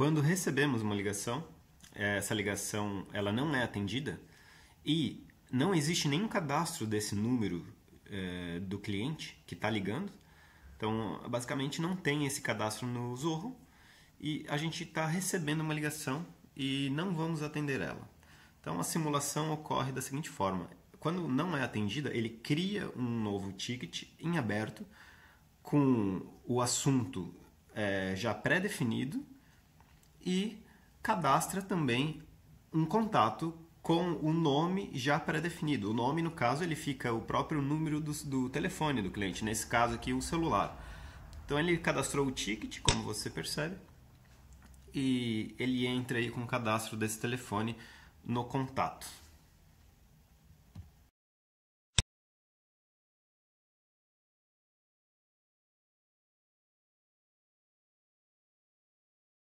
Quando recebemos uma ligação, é, essa ligação ela não é atendida e não existe nenhum cadastro desse número é, do cliente que está ligando. Então, basicamente, não tem esse cadastro no Zorro e a gente está recebendo uma ligação e não vamos atender ela. Então, a simulação ocorre da seguinte forma: quando não é atendida, ele cria um novo ticket em aberto com o assunto é, já pré-definido e cadastra também um contato com o nome já pré-definido. O nome, no caso, ele fica o próprio número do, do, telefone do cliente, nesse caso aqui o celular. Então ele cadastrou o ticket, como você percebe, e ele entra aí com o cadastro desse telefone no contato.